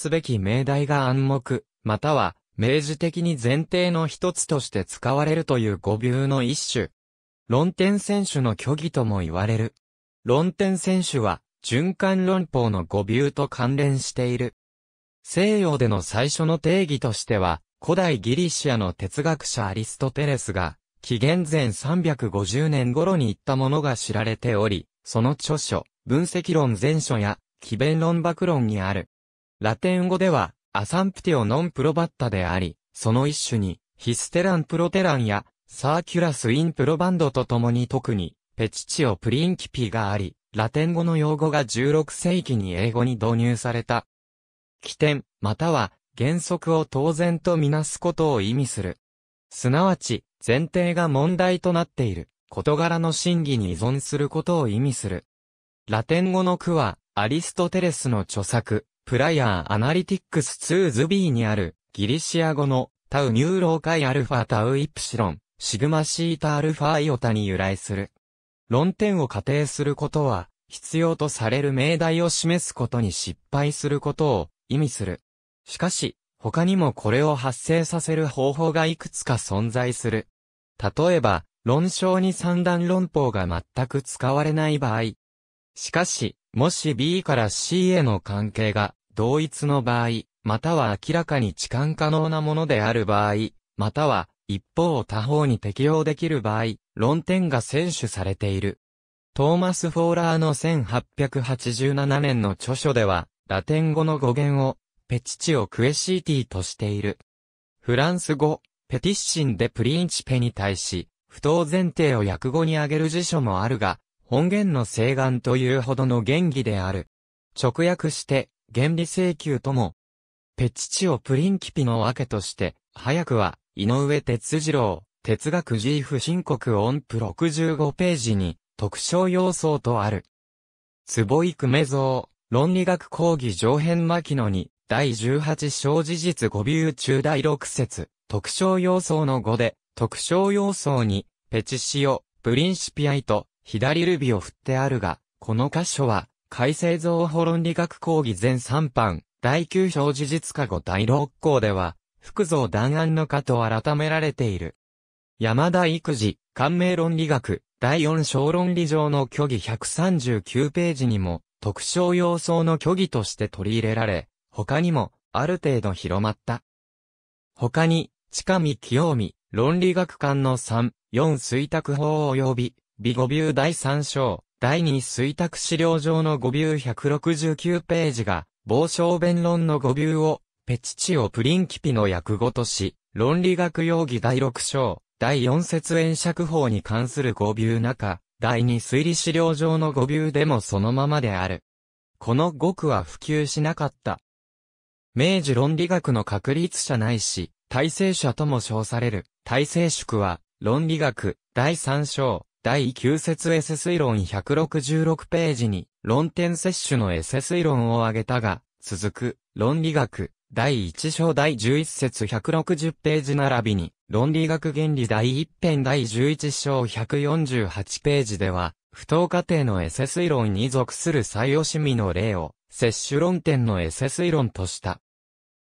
すべき命題が暗黙、または、明示的に前提の一つとして使われるという語尾の一種。論点選手の虚偽とも言われる。論点選手は、循環論法の語尾と関連している。西洋での最初の定義としては、古代ギリシアの哲学者アリストテレスが、紀元前350年頃に言ったものが知られており、その著書、分析論全書や、奇弁論爆論にある。ラテン語では、アサンプティオノンプロバッタであり、その一種に、ヒステランプロテランや、サーキュラスインプロバンドと共に特に、ペチチオプリンキピがあり、ラテン語の用語が16世紀に英語に導入された。起点、または、原則を当然とみなすことを意味する。すなわち、前提が問題となっている、事柄の真偽に依存することを意味する。ラテン語の句は、アリストテレスの著作、プライアーアナリティックス2ズビーにある、ギリシア語の、タウニューローカイアルファタウイプシロン、シグマシータアルファイオタに由来する。論点を仮定することは、必要とされる命題を示すことに失敗することを意味する。しかし、他にもこれを発生させる方法がいくつか存在する。例えば、論証に三段論法が全く使われない場合。しかし、もし B から C への関係が同一の場合、または明らかに置換可能なものである場合、または一方を他方に適用できる場合、論点が選取されている。トーマス・フォーラーの1887年の著書では、ラテン語の語源を、ペチチをクエシーティとしている。フランス語、ペティッシンでプリンチペに対し、不当前提を訳語に挙げる辞書もあるが、本源の請願というほどの原義である。直訳して、原理請求とも、ペチチオプリンキピの訳として、早くは、井上哲次郎、哲学ジーフ申告音符65ページに、特徴要素とある。坪井久米蔵、論理学講義上編牧野に、第18章事実5ビ中第6節、特徴要素の5で、特徴要素に、ペチシオ、プリンシピアイと、左ルビを振ってあるが、この箇所は、改正造法論理学講義全3版、第9章事実化後第6項では、複造弾案の科と改められている。山田育児、官名論理学、第4章論理上の虚偽139ページにも、特徴要素の虚偽として取り入れられ、他にも、ある程度広まった。他に、近見清美、論理学館の3、4水卓法及び、美語ビュー第3章、第二水託資料上の語尾169ページが、傍証弁論の語尾を、ペチチオプリンキピの訳語とし、論理学用義第6章、第4節演釈法に関する語尾中、第二推理資料上の語尾でもそのままである。この語句は普及しなかった。明治論理学の確立者ないし、体制者とも称される、体制宿は、論理学、第3章、第9節エセ推論166ページに、論点摂取のエセ推論を挙げたが、続く、論理学、第1章第11節160ページ並びに、論理学原理第1編第11章148ページでは、不当過程のエセ推論に属する採用趣味の例を、摂取論点のエセ推論とした。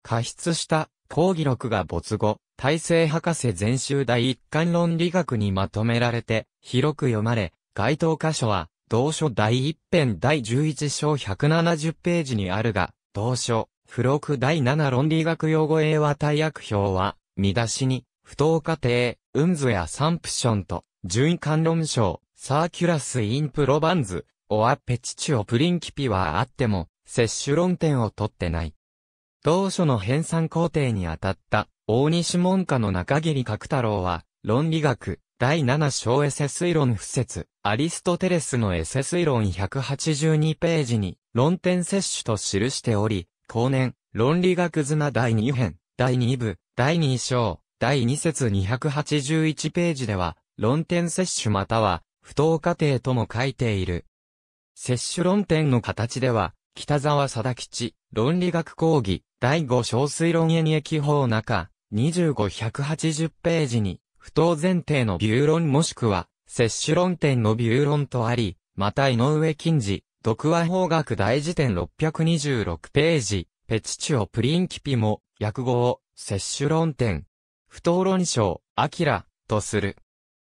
過失した、講義録が没後、体制博士全集第一巻論理学にまとめられて、広く読まれ、該当箇所は、同書第一編第11章170ページにあるが、同書、付録第7論理学用語英和大訳表は、見出しに、不当過程、ンズやサンプションと、順位関論章、サーキュラス・インプロバンズ、オア・ペチチオ・プリンキピはあっても、摂取論点を取ってない。同書の編纂工程に当たった大西門下の中桐角太郎は、論理学、第7章エセ推論不説、アリストテレスのエセ推論182ページに、論点摂取と記しており、後年、論理学綱第2編、第2部、第2章、第2節281ページでは、論点摂取または、不当過程とも書いている。摂取論点の形では、北沢貞吉、論理学講義、第5小推論演疫法中、2580ページに、不当前提のビュー論もしくは、摂取論点のビュー論とあり、また井上金次、読話法学大辞典626ページ、ペチチオプリンキピも、訳語を、摂取論点、不当論章、アキラ、とする。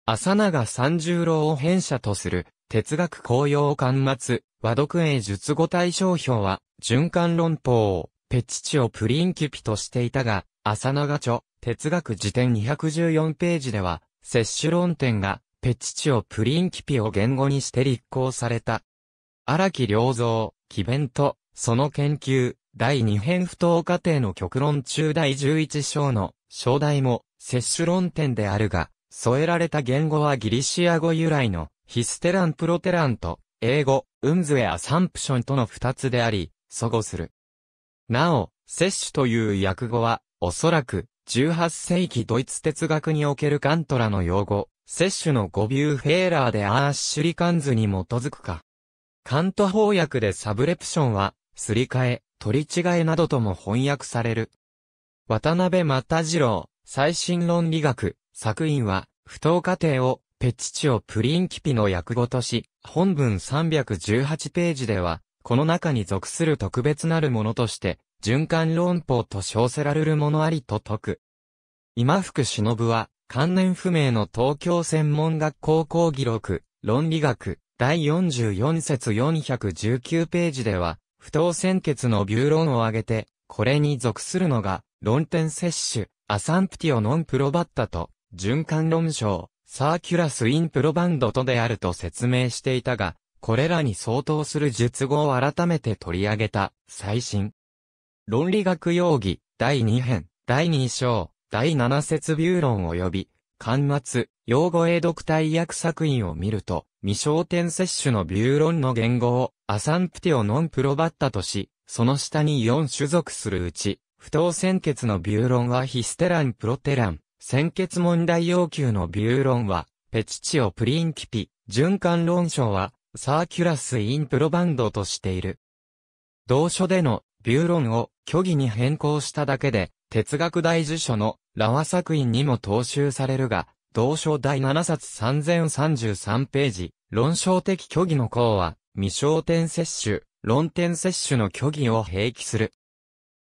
浅永三十郎を編者とする、哲学公用刊末、和読英術語対象表は、循環論法を、ペチチオプリンキピとしていたが、浅長著、哲学辞典214ページでは、摂取論点が、ペチチオプリンキピを言語にして立候された。荒木良造、奇弁と、その研究、第二編不当過程の極論中第11章の、章題も、摂取論点であるが、添えられた言語はギリシア語由来の、ヒステランプロテランと、英語、ウンズエアサンプションとの二つであり、祖語する。なお、摂取という訳語は、おそらく、18世紀ドイツ哲学におけるカントラの用語、摂取の語尾フェーラーでアーシュリカンズに基づくか。カント翻訳でサブレプションは、すり替え、取り違えなどとも翻訳される。渡辺又次郎、最新論理学、作品は、不当過程を、ペチチオプリンキピの訳語とし、本文318ページでは、この中に属する特別なるものとして、循環論法と称せられるものありと説く。今福忍は、関連不明の東京専門学校講義録、論理学、第44節419ページでは、不当選決のビュー論を挙げて、これに属するのが、論点摂取、アサンプティオノンプロバッタと、循環論証、サーキュラスインプロバンドとであると説明していたが、これらに相当する述語を改めて取り上げた、最新、論理学用義、第2編、第2章、第7節ビュー論及び、巻末、用語英読体訳作品を見ると、未焦点摂取のビュー論の言語を、アサンプティオノンプロバッタとし、その下に4種族するうち、不当先決のビュー論はヒステランプロテラン、先決問題要求のビュー論は、ペチチオプリンキピ、循環論書は、サーキュラスインプロバンドとしている。同書での、ビュー論を、虚偽に変更しただけで、哲学大辞書のラワ作品にも踏襲されるが、同書第7冊3033ページ、論証的虚偽の項は、未焦点摂取、論点摂取の虚偽を併記する。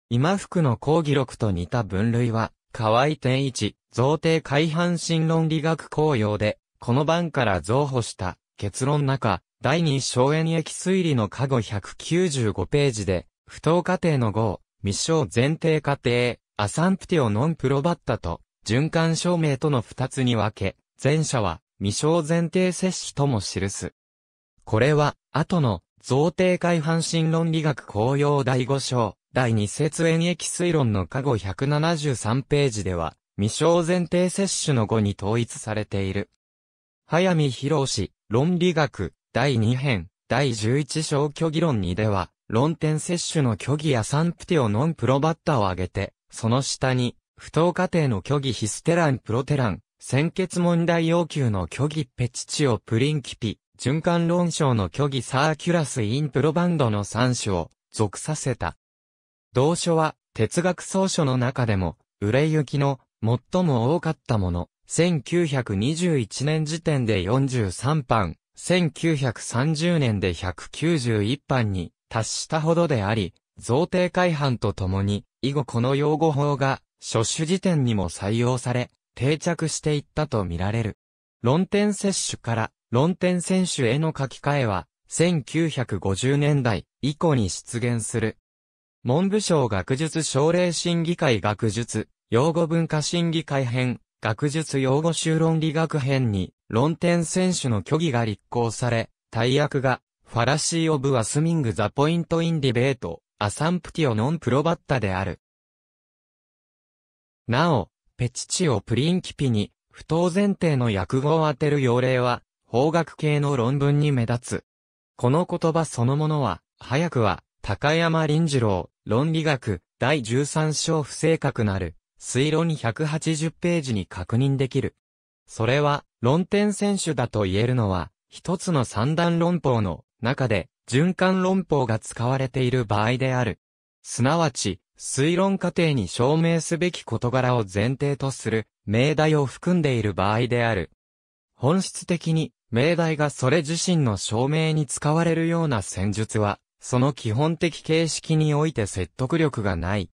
今福の講義録と似た分類は、河合天一、造定改範新論理学公用で、この版から増補した結論中、第二小演液推理の過去195ページで、不当過程の号、未証前提過程、アサンプティオノンプロバッタと、循環証明との二つに分け、前者は、未証前提摂取とも記す。これは、後の、贈呈解半身論理学公用第5章、第2節演液推論の過去173ページでは、未証前提摂取の語に統一されている。早見博士、論理学、第2編、第11章虚議論にでは、論点接種の虚偽やサンプテオノンプロバッタを挙げて、その下に、不当過程の虚偽ヒステランプロテラン、先決問題要求の虚偽ペチチオプリンキピ、循環論証の虚偽サーキュラスインプロバンドの3種を属させた。同書は哲学総書の中でも、売れ行きの最も多かったもの、1921年時点で43版、1930年で191版に達したほどであり、贈呈改版とともに、以後この用語法が、諸種辞典にも採用され、定着していったとみられる。論点摂取から、論点選手への書き換えは、1950年代以降に出現する。文部省学術奨励審議会学術、用語文化審議会編、学術用語集論理学編に、論点選手の虚偽が立候され、大役がファラシー・オブ・アスミング・ザ・ポイント・イン・ディベート、アサンプティオ・ノン・プロバッタである。なお、ペチチオ・プリンキピに、不当前提の訳語を当てる要例は、法学系の論文に目立つ。この言葉そのものは、早くは、高山林次郎、論理学、第13章不正確なる、推論180ページに確認できる。それは、論点選手だと言えるのは、一つの三段論法の中で循環論法が使われている場合である。すなわち、推論過程に証明すべき事柄を前提とする命題を含んでいる場合である。本質的に命題がそれ自身の証明に使われるような戦術は、その基本的形式において説得力がない。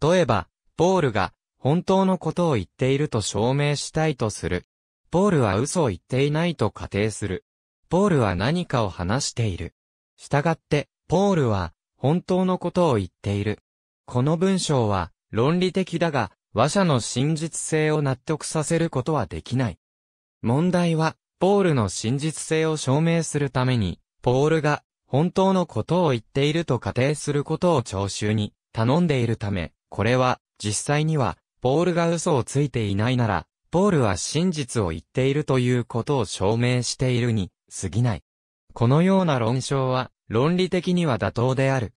例えば、ポールが本当のことを言っていると証明したいとする。ポールは嘘を言っていないと仮定する。ポールは何かを話している。従って、ポールは、本当のことを言っている。この文章は、論理的だが、話者の真実性を納得させることはできない。問題は、ポールの真実性を証明するために、ポールが、本当のことを言っていると仮定することを聴衆に頼んでいるため、これは、実際には、ポールが嘘をついていないなら、ポールは真実を言っているということを証明しているに過ぎない。このような論証は、論理的には妥当である。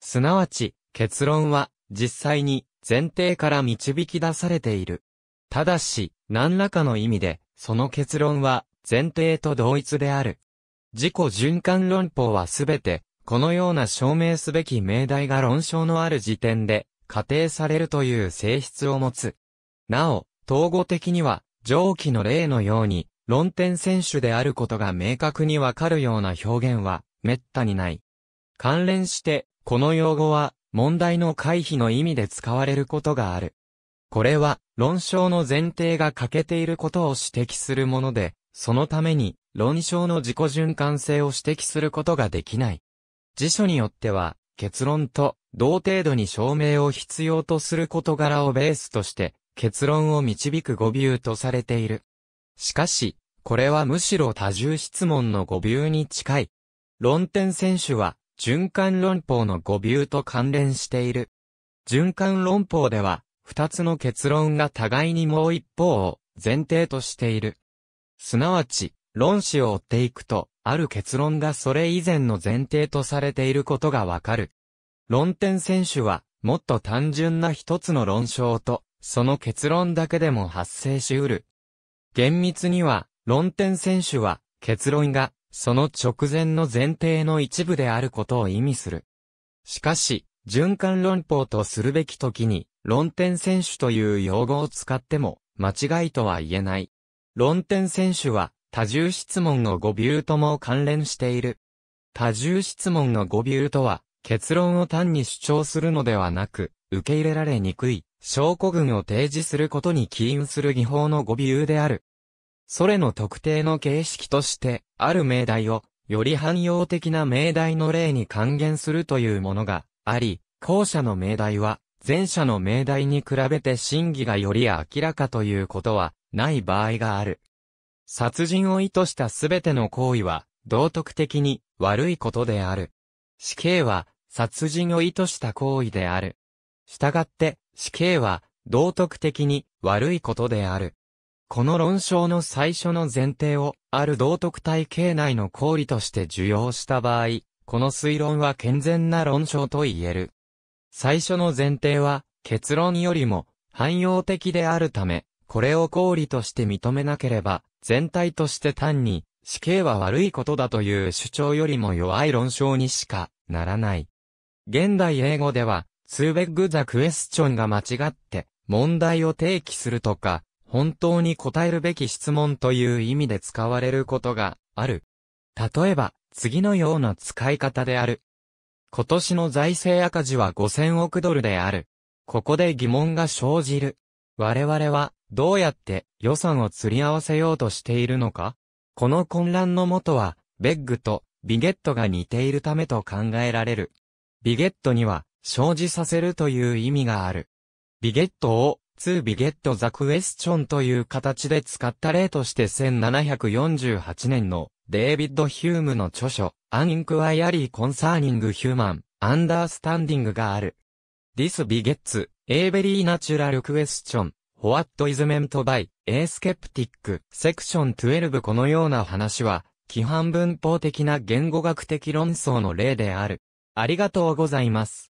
すなわち、結論は、実際に、前提から導き出されている。ただし、何らかの意味で、その結論は、前提と同一である。自己循環論法はすべて、このような証明すべき命題が論証のある時点で、仮定されるという性質を持つ。なお、統合的には、上記の例のように、論点選手であることが明確にわかるような表現は、滅多にない。関連して、この用語は、問題の回避の意味で使われることがある。これは、論証の前提が欠けていることを指摘するもので、そのために、論証の自己循環性を指摘することができない。辞書によっては、結論と、同程度に証明を必要とする事柄をベースとして、結論を導く語尾とされている。しかし、これはむしろ多重質問の誤謬に近い。論点選手は、循環論法の誤謬と関連している。循環論法では、二つの結論が互いにもう一方を前提としている。すなわち、論旨を追っていくと、ある結論がそれ以前の前提とされていることがわかる。論点選手は、もっと単純な一つの論証と、その結論だけでも発生しうる厳密には、論点選手は、結論が、その直前の前提の一部であることを意味する。しかし、循環論法とするべき時に、論点選手という用語を使っても、間違いとは言えない。論点選手は、多重質問の語尾とも関連している。多重質問の語尾とは、結論を単に主張するのではなく、受け入れられにくい、証拠群を提示することに起因する技法の語尾である。それの特定の形式として、ある命題を、より汎用的な命題の例に還元するというものがあり、後者の命題は、前者の命題に比べて真偽がより明らかということは、ない場合がある。殺人を意図したすべての行為は、道徳的に悪いことである。死刑は、殺人を意図した行為である。従って、死刑は道徳的に悪いことである。この論証の最初の前提を、ある道徳体系内の公理として受容した場合、この推論は健全な論証と言える。最初の前提は、結論よりも、汎用的であるため、これを公理として認めなければ、全体として単に、死刑は悪いことだという主張よりも弱い論証にしかならない。現代英語では、ツーベッグザクエスチョンが間違って問題を提起するとか、本当に答えるべき質問という意味で使われることがある。例えば、次のような使い方である。今年の財政赤字は5000億ドルである。ここで疑問が生じる。我々は、どうやって予算を釣り合わせようとしているのかこの混乱のもとは、ベッグとビゲットが似ているためと考えられる。ビゲットには、生じさせるという意味がある。ビゲットを、ツービゲットザクエスチョンという形で使った例として1748年のデイビッド・ヒュームの著書、アンインクワイアリー・コンサーニング・ヒューマン、アンダースタンディングがある。This begets a very natural question. What is meant by a skeptic? セクション12このような話は、規範文法的な言語学的論争の例である。ありがとうございます。